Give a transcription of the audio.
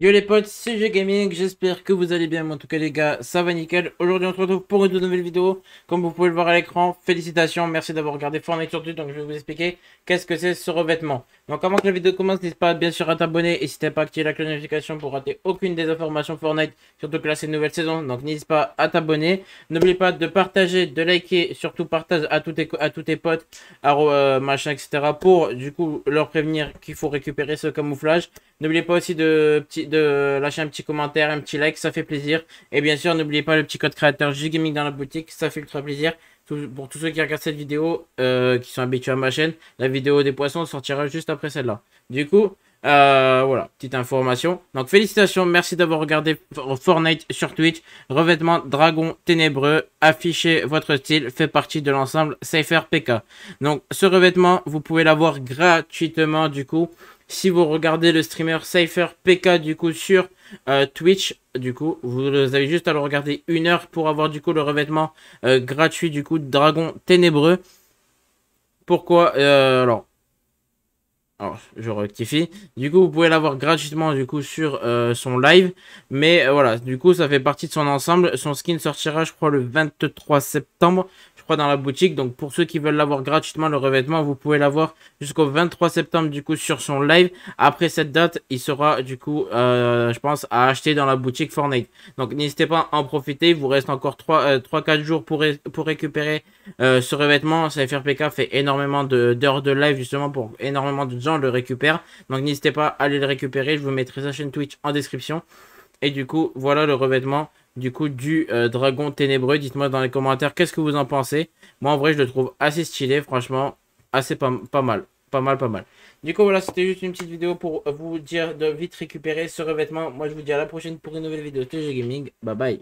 Yo les potes, c'est G Gaming, j'espère que vous allez bien, en tout cas les gars, ça va nickel. Aujourd'hui on se retrouve pour une nouvelle vidéo, comme vous pouvez le voir à l'écran, félicitations, merci d'avoir regardé Fortnite surtout, donc je vais vous expliquer qu'est-ce que c'est ce revêtement. Donc avant que la vidéo commence, n'hésite pas bien sûr à t'abonner et si t'es pas activé la cloche de notification pour rater aucune des informations Fortnite, surtout que là c'est une nouvelle saison, donc n'hésite pas à t'abonner. N'oublie pas de partager, de liker, surtout partage à tous tes, à tous tes potes, à, euh, machin, etc. pour du coup leur prévenir qu'il faut récupérer ce camouflage. N'oublie pas aussi de, de lâcher un petit commentaire, un petit like, ça fait plaisir. Et bien sûr, n'oubliez pas le petit code créateur JGaming dans la boutique, ça fait ultra plaisir pour tous ceux qui regardent cette vidéo, euh, qui sont habitués à ma chaîne, la vidéo des poissons sortira juste après celle-là. Du coup, euh, voilà, petite information. Donc félicitations, merci d'avoir regardé Fortnite sur Twitch. Revêtement dragon ténébreux, affichez votre style, fait partie de l'ensemble Cypher PK. Donc ce revêtement, vous pouvez l'avoir gratuitement du coup. Si vous regardez le streamer Cypher PK du coup sur euh, Twitch, du coup, vous avez juste à le regarder une heure pour avoir du coup le revêtement euh, gratuit du coup Dragon Ténébreux. Pourquoi Alors, alors, je rectifie. Du coup, vous pouvez l'avoir gratuitement du coup sur euh, son live. Mais euh, voilà, du coup, ça fait partie de son ensemble. Son skin sortira, je crois, le 23 septembre, je crois, dans la boutique. Donc, pour ceux qui veulent l'avoir gratuitement, le revêtement, vous pouvez l'avoir jusqu'au 23 septembre, du coup, sur son live. Après cette date, il sera, du coup, euh, je pense, à acheter dans la boutique Fortnite. Donc, n'hésitez pas à en profiter. Il vous reste encore 3-4 jours pour, pour récupérer ce revêtement. CFRPK fait énormément d'heures de, live, justement, pour énormément de le récupère Donc n'hésitez pas à aller le récupérer. Je vous mettrai sa chaîne Twitch en description. Et du coup, voilà le revêtement du coup du euh, dragon ténébreux. Dites-moi dans les commentaires qu'est-ce que vous en pensez. Moi en vrai, je le trouve assez stylé, franchement, assez pas, pas mal. Pas mal, pas mal. Du coup, voilà, c'était juste une petite vidéo pour vous dire de vite récupérer ce revêtement. Moi, je vous dis à la prochaine pour une nouvelle vidéo TG Gaming. Bye bye.